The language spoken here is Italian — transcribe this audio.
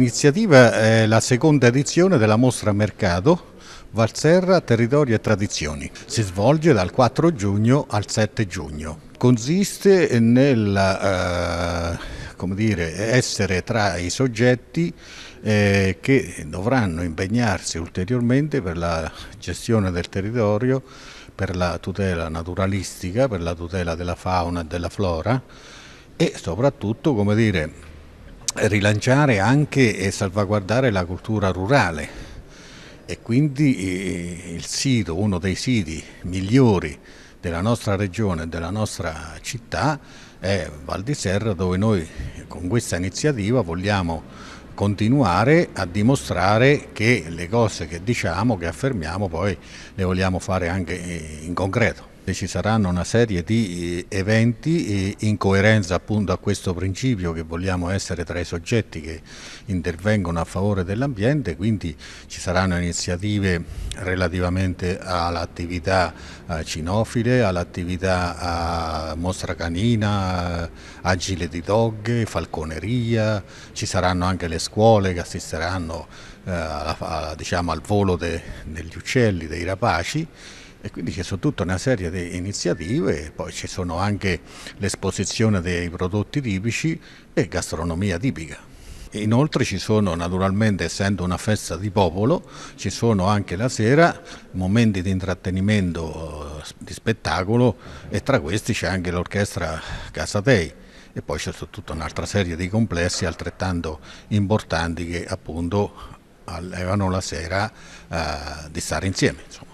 iniziativa è la seconda edizione della mostra Mercato Valserra Territorio e Tradizioni. Si svolge dal 4 giugno al 7 giugno. Consiste nel eh, dire, essere tra i soggetti eh, che dovranno impegnarsi ulteriormente per la gestione del territorio, per la tutela naturalistica, per la tutela della fauna e della flora e soprattutto come dire, rilanciare anche e salvaguardare la cultura rurale e quindi eh, il sito, uno dei siti migliori della nostra regione e della nostra città è Val di Serra dove noi con questa iniziativa vogliamo continuare a dimostrare che le cose che diciamo, che affermiamo poi le vogliamo fare anche eh, in concreto ci saranno una serie di eh, eventi in coerenza appunto a questo principio che vogliamo essere tra i soggetti che intervengono a favore dell'ambiente, quindi ci saranno iniziative relativamente all'attività eh, cinofile, all'attività a eh, mostra canina, a di doghe, falconeria, ci saranno anche le scuole che assisteranno diciamo, al volo degli uccelli, dei rapaci e quindi ci sono tutta una serie di iniziative, poi ci sono anche l'esposizione dei prodotti tipici e gastronomia tipica. Inoltre ci sono naturalmente, essendo una festa di popolo, ci sono anche la sera momenti di intrattenimento, eh, di spettacolo e tra questi c'è anche l'orchestra Casatei e poi c'è tutta un'altra serie di complessi altrettanto importanti che appunto allevano la sera eh, di stare insieme. Insomma.